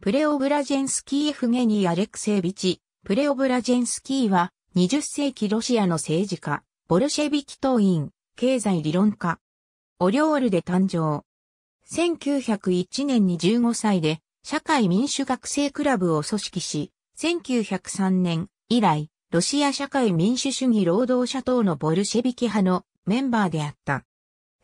プレオブラジェンスキー・エフゲニー・アレクセービチ、プレオブラジェンスキーは、20世紀ロシアの政治家、ボルシェビキ党員、経済理論家。オリオールで誕生。1901年に15歳で、社会民主学生クラブを組織し、1903年以来、ロシア社会民主主義労働者党のボルシェビキ派のメンバーであった。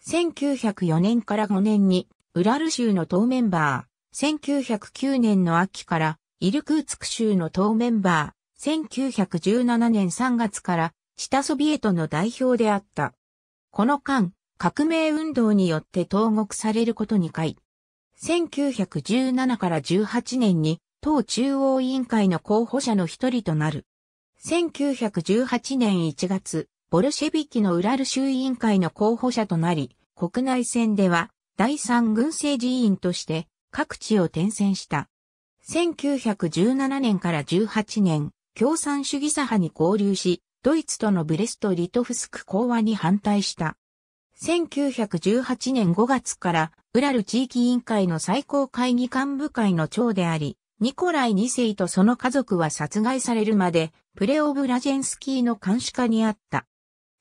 1904年から5年に、ウラル州の党メンバー、1909年の秋からイルクーツク州の党メンバー、1917年3月からタソビエトの代表であった。この間、革命運動によって投獄されることに回。1917から18年に党中央委員会の候補者の一人となる。1918年1月、ボルシェビキのウラル州委員会の候補者となり、国内戦では第三軍政治委員として各地を転戦した。1917年から18年、共産主義左派に交流し、ドイツとのブレスト・リトフスク講和に反対した。1918年5月から、ウラル地域委員会の最高会議幹部会の長であり、ニコライ2世とその家族は殺害されるまで、プレオブラジェンスキーの監視下にあった。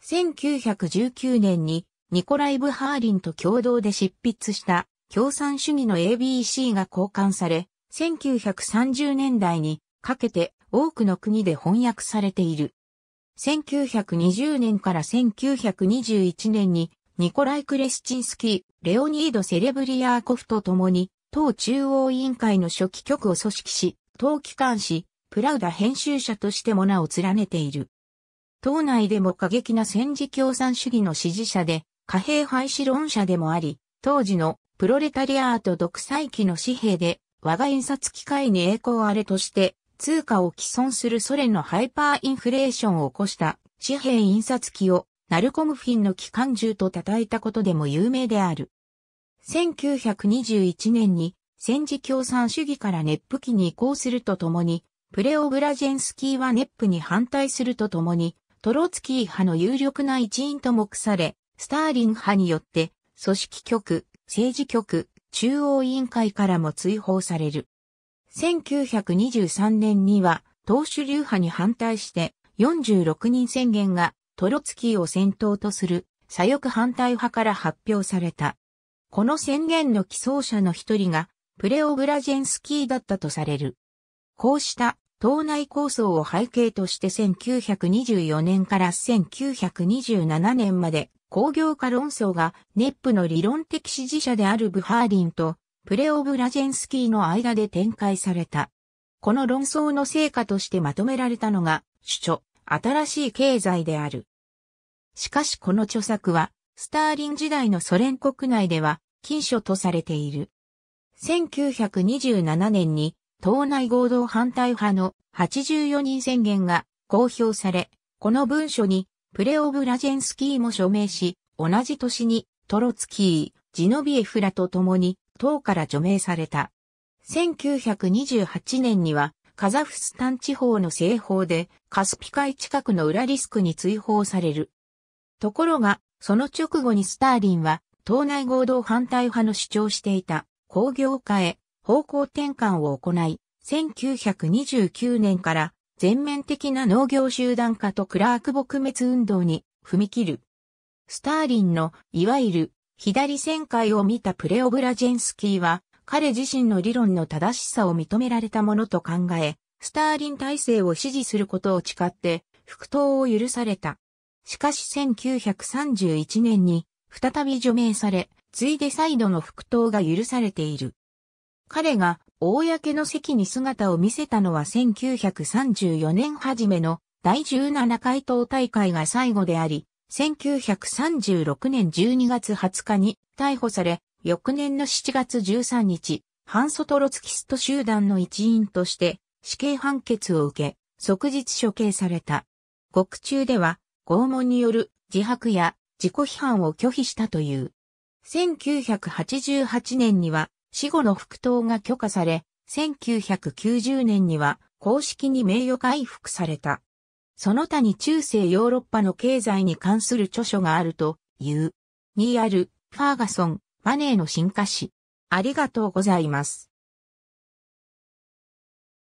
1919年に、ニコライ・ブハーリンと共同で執筆した共産主義の ABC が交換され、1930年代にかけて多くの国で翻訳されている。1920年から1921年にニコライ・クレスチンスキー、レオニード・セレブリアーコフと共に、党中央委員会の初期局を組織し、党機関紙、プラウダ編集者としても名を連ねている。党内でも過激な戦時共産主義の支持者で、貨幣廃止論者でもあり、当時のプロレタリアート独裁期の紙幣で、我が印刷機械に栄光あれとして、通貨を既存するソ連のハイパーインフレーションを起こした紙幣印刷機をナルコムフィンの機関銃と叩いたことでも有名である。1921年に戦時共産主義からネップ機に移行するとともに、プレオブラジェンスキーはネップに反対するとともに、トロツキー派の有力な一員と目され、スターリン派によって組織局、政治局中央委員会からも追放される。1923年には、党首流派に反対して46人宣言がトロツキーを先頭とする左翼反対派から発表された。この宣言の起草者の一人がプレオブラジェンスキーだったとされる。こうした党内構想を背景として1924年から1927年まで工業化論争がネップの理論的支持者であるブハーリンとプレオブラジェンスキーの間で展開された。この論争の成果としてまとめられたのが、主著、新しい経済である。しかしこの著作は、スターリン時代のソ連国内では、禁書とされている。1927年に、党内合同反対派の84人宣言が公表され、この文書にプレオブラジェンスキーも署名し、同じ年にトロツキー、ジノビエフラと共に党から除名された。1928年にはカザフスタン地方の西方でカスピ海近くのウラリスクに追放される。ところが、その直後にスターリンは党内合同反対派の主張していた工業化へ方向転換を行い、1929年から全面的な農業集団化とクラーク撲滅運動に踏み切る。スターリンの、いわゆる、左旋回を見たプレオブラジェンスキーは、彼自身の理論の正しさを認められたものと考え、スターリン体制を支持することを誓って、復党を許された。しかし1931年に、再び除名され、ついで再度の復党が許されている。彼が公の席に姿を見せたのは1934年初めの第17回党大会が最後であり、1936年12月20日に逮捕され、翌年の7月13日、反ソトロツキスト集団の一員として死刑判決を受け、即日処刑された。獄中では、拷問による自白や自己批判を拒否したという。1988年には死後の復党が許可され、1990年には公式に名誉回復された。その他に中世ヨーロッパの経済に関する著書があるという。にある、ファーガソン、マネーの進化史。ありがとうございます。